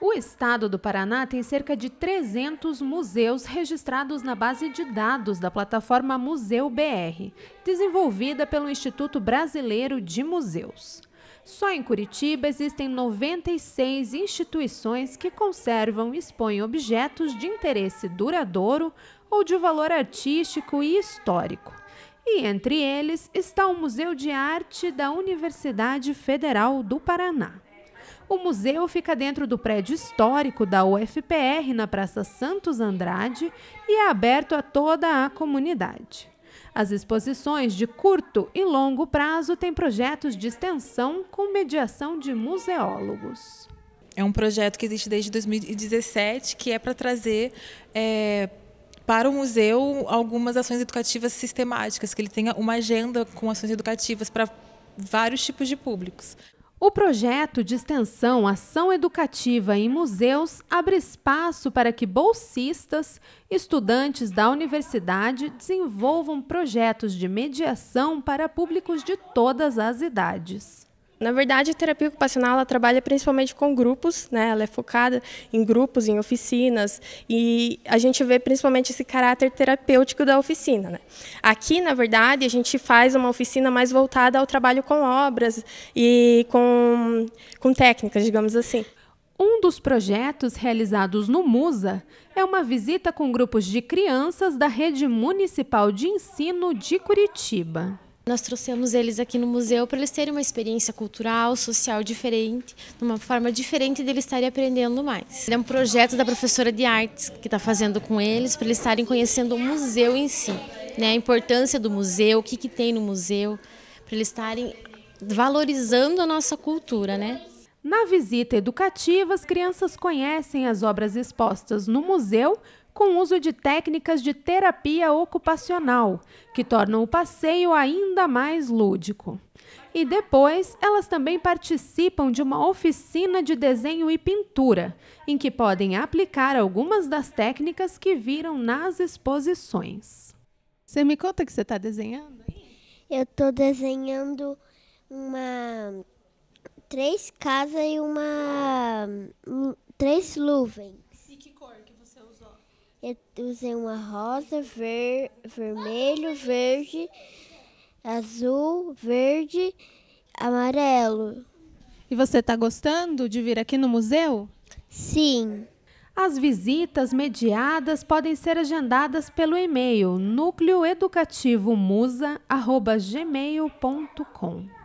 O estado do Paraná tem cerca de 300 museus registrados na base de dados da plataforma Museu BR, desenvolvida pelo Instituto Brasileiro de Museus. Só em Curitiba existem 96 instituições que conservam e expõem objetos de interesse duradouro ou de valor artístico e histórico. E entre eles está o Museu de Arte da Universidade Federal do Paraná. O museu fica dentro do prédio histórico da UFPR, na Praça Santos Andrade, e é aberto a toda a comunidade. As exposições de curto e longo prazo têm projetos de extensão com mediação de museólogos. É um projeto que existe desde 2017, que é para trazer é para o museu algumas ações educativas sistemáticas, que ele tenha uma agenda com ações educativas para vários tipos de públicos. O projeto de extensão Ação Educativa em Museus abre espaço para que bolsistas, estudantes da universidade desenvolvam projetos de mediação para públicos de todas as idades. Na verdade, a terapia ocupacional ela trabalha principalmente com grupos, né? Ela é focada em grupos, em oficinas e a gente vê principalmente esse caráter terapêutico da oficina. Né? Aqui, na verdade, a gente faz uma oficina mais voltada ao trabalho com obras e com, com técnicas, digamos assim. Um dos projetos realizados no MUSA é uma visita com grupos de crianças da Rede Municipal de Ensino de Curitiba. Nós trouxemos eles aqui no museu para eles terem uma experiência cultural, social diferente, de uma forma diferente de eles estarem aprendendo mais. É um projeto da professora de artes que está fazendo com eles, para eles estarem conhecendo o museu em si, né? a importância do museu, o que, que tem no museu, para eles estarem valorizando a nossa cultura. Né? Na visita educativa, as crianças conhecem as obras expostas no museu com uso de técnicas de terapia ocupacional, que tornam o passeio ainda mais lúdico. E depois, elas também participam de uma oficina de desenho e pintura, em que podem aplicar algumas das técnicas que viram nas exposições. Você me conta o que você está desenhando? Eu estou desenhando uma três casas e uma hum, três nuvens. Eu usei uma rosa, ver, vermelho, verde, azul, verde, amarelo. E você está gostando de vir aqui no museu? Sim. As visitas mediadas podem ser agendadas pelo e-mail núcleoeducativomusa.gmail.com.